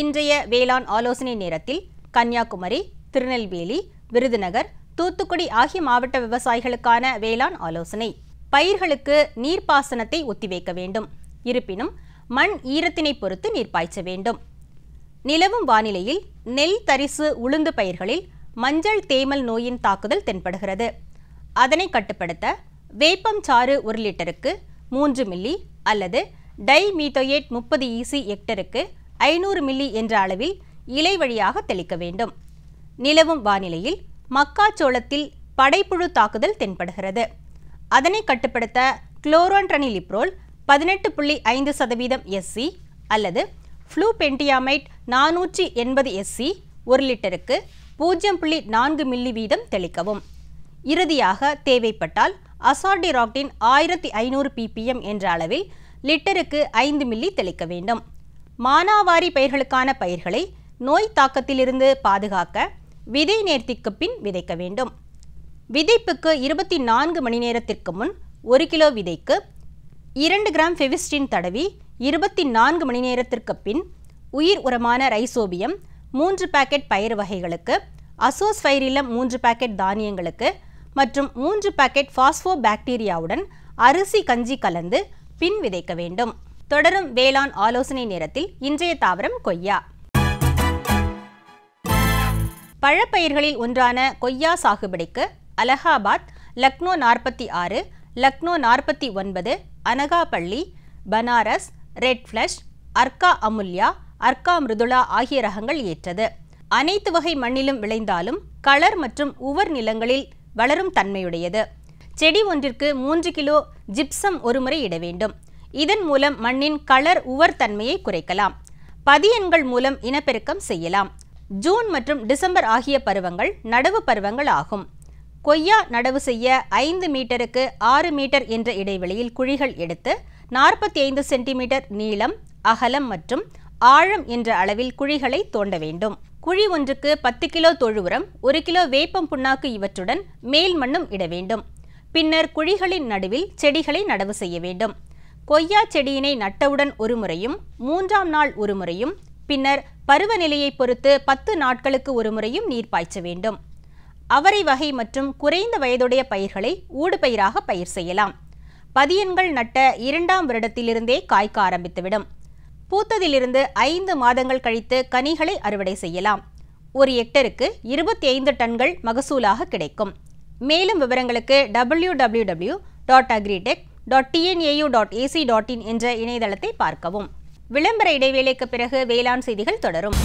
இன்றைய வேளாண் ஆலோசனை நேரத்தில் கன்னியாகுமரி திருநெல்வேலி விருதுநகர் தூத்துக்குடி ஆகிய மாவட்ட விவசாயிகளுக்கான வேளாண் ஆலோசனை பயிர்களுக்கு நீர்ப்பாசனத்தை ஒத்திவைக்க வேண்டும் இருப்பினும் மண் ஈரத்தினை பொறுத்து நீர்ப்பாய்ச்ச வேண்டும் நிலவும் வானிலையில் நெல் தரிசு உளுந்து பயிர்களில் மஞ்சள் தேமல் நோயின் தாக்குதல் தென்படுகிறது அதனை கட்டுப்படுத்த வேப்பம் சாறு ஒரு லிட்டருக்கு மூன்று மில்லி அல்லது டைமீட்டோயேட் முப்பது ஈசி ஹெக்டருக்கு ஐநூறு மில்லி என்ற அளவில் இலை வழியாக தெளிக்க வேண்டும் நிலவும் வானிலையில் மக்காச்சோளத்தில் படைப்புழு தாக்குதல் தென்படுகிறது அதனை கட்டுப்படுத்த குளோரோன்ட்ரனிலிப்ரோல் பதினெட்டு புள்ளி ஐந்து சதவீதம் எஸ்சி அல்லது ஃப்ளூ பென்டியாமைட் நானூற்றி எண்பது எஸ்சி ஒரு லிட்டருக்கு பூஜ்ஜியம் புள்ளி நான்கு மில்லி வீதம் தெளிக்கவும் இறுதியாக தேவைப்பட்டால் அசார்டிராக்டின் ஆயிரத்தி ஐநூறு பிபிஎம் என்ற அளவில் லிட்டருக்கு ஐந்து மில்லி தெளிக்க வேண்டும் மானாவாரி பயிர்களுக்கான பயிர்களை நோய் தாக்கத்திலிருந்து பாதுகாக்க விதை நேர்த்திக்கு பின் விதைக்க வேண்டும் விதைப்புக்கு இருபத்தி நான்கு மணி நேரத்திற்கு முன் ஒரு கிலோ விதைக்கு இரண்டு கிராம் ஃபெவிஸ்டின் தடவி இருபத்தி நான்கு மணி நேரத்திற்கு பின் உயிர் உரமான ரைசோபியம் மூன்று பேக்கெட் பயிர் வகைகளுக்கு அசோஸ்ஃபைரிலம் மூன்று பேக்கெட் தானியங்களுக்கு மற்றும் மூன்று பேக்கெட் ஃபாஸ்போ பாக்டீரியாவுடன் அரிசி கஞ்சி கலந்து பின் விதைக்க வேண்டும் தொடரும் வேளாண் ஆலோசனை நேரத்தில் இன்றைய தாவரம் கொய்யா பழப்பயிர்களில் ஒன்றான கொய்யா சாகுபடிக்கு அலகாபாத் லக்னோ நாற்பத்தி ஆறு லக்னோ நாற்பத்தி ஒன்பது அனகாபள்ளி பனாரஸ் ரெட் ஃப்ளஷ் அர்கா அமுல்யா அர்க்கா மிருதுளா ஆகிய ரகங்கள் ஏற்றது அனைத்து வகை மண்ணிலும் விளைந்தாலும் களர் மற்றும் உவர் நிலங்களில் வளரும் தன்மையுடையது செடி ஒன்றிற்கு மூன்று கிலோ ஜிப்சம் ஒருமுறை இட வேண்டும் இதன் மூலம் மண்ணின் கலர் உவர் தன்மையை குறைக்கலாம் பதியன்கள் மூலம் இனப்பெருக்கம் செய்யலாம் ஜூன் மற்றும் டிசம்பர் ஆகிய பருவங்கள் நடவு பருவங்கள் ஆகும் கொய்யா நடவு செய்ய ஐந்து மீட்டருக்கு ஆறு மீட்டர் என்ற இடைவெளியில் குழிகள் எடுத்து நாற்பத்தி ஐந்து சென்டிமீட்டர் நீளம் அகலம் மற்றும் ஆழம் என்ற அளவில் குழிகளை தோண்ட வேண்டும் குழி ஒன்றுக்கு பத்து கிலோ தொழு உரம் ஒரு கிலோ வேப்பம் புண்ணாக்கு இவற்றுடன் மேல் மண்ணும் இட வேண்டும் பின்னர் குழிகளின் நடுவில் செடிகளை நடவு செய்ய வேண்டும் கொய்யா செடியினை நட்டவுடன் ஒரு முறையும் மூன்றாம் நாள் ஒரு முறையும் பின்னர் பருவநிலையை பொறுத்து பத்து நாட்களுக்கு ஒரு முறையும் நீர் பாய்ச்ச வேண்டும் அவரை வகை மற்றும் குறைந்த வயதுடைய பயிர்களை ஊடுபயிராக பயிர் செய்யலாம் பதியன்கள் நட்ட இரண்டாம் வருடத்திலிருந்தே காய்க்க ஆரம்பித்துவிடும் பூத்ததிலிருந்து ஐந்து மாதங்கள் கழித்து கனிகளை அறுவடை செய்யலாம் ஒரு ஹெக்டருக்கு இருபத்தி ஐந்து டன்கள் மகசூலாக கிடைக்கும் மேலும் விவரங்களுக்கு W W W dot agritech dot TNAU dot AC dot in என்ற இணையதளத்தை பார்க்கவும் விளம்பர இடைவேளைக்கு பிறகு வேளாண் செய்திகள் தொடரும்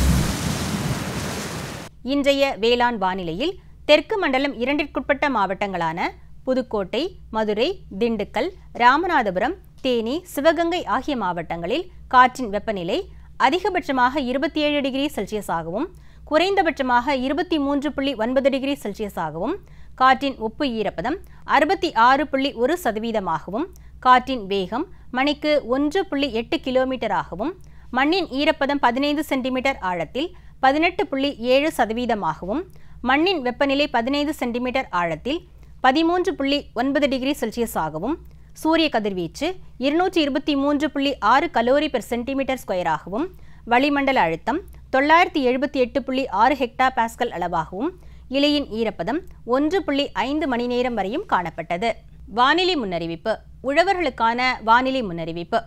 இன்றைய வேளாண் வானிலையில் தெற்கு மண்டலம் இரண்டிற்குட்பட்ட மாவட்டங்களான புதுக்கோட்டை மதுரை திண்டுக்கல் ராமநாதபுரம் தேனி சிவகங்கை ஆகிய மாவட்டங்களில் காற்றின் வெப்பநிலை அதிகபட்சமாக இருபத்தி ஏழு டிகிரி செல்சியஸாகவும் குறைந்தபட்சமாக இருபத்தி மூன்று புள்ளி ஒன்பது டிகிரி செல்சியஸாகவும் காற்றின் உப்பு ஈரப்பதம் அறுபத்தி ஆறு புள்ளி ஒரு சதவீதமாகவும் காற்றின் வேகம் மணிக்கு ஒன்று புள்ளி எட்டு கிலோமீட்டராகவும் மண்ணின் ஈரப்பதம் பதினைந்து சென்டிமீட்டர் ஆழத்தில் பதினெட்டு புள்ளி ஏழு சதவீதமாகவும் மண்ணின் வெப்பநிலை பதினைந்து சென்டிமீட்டர் ஆழத்தில் பதிமூன்று புள்ளி ஒன்பது டிகிரி செல்சியஸ் ஆகவும் சூரிய கதிர்வீச்சு இருநூற்றி இருபத்தி மூன்று புள்ளி ஆறு கலோரி பெர் சென்டிமீட்டர் ஸ்கொயராகவும் வளிமண்டல அழுத்தம் தொள்ளாயிரத்தி எழுபத்தி எட்டு புள்ளி ஆறு ஹெக்டா பாஸ்கல் அளவாகவும் இலையின் ஈரப்பதம் ஒன்று புள்ளி ஐந்து மணி நேரம் வரையும் காணப்பட்டது வானிலை முன்னறிவிப்பு உழவர்களுக்கான வானிலை முன்னறிவிப்பு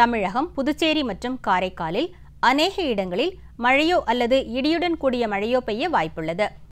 தமிழகம் புதுச்சேரி மற்றும் காரைக்காலில் அநேக இடங்களில் மழையோ அல்லது இடியுடன் கூடிய மழையோ பெய்ய வாய்ப்புள்ளது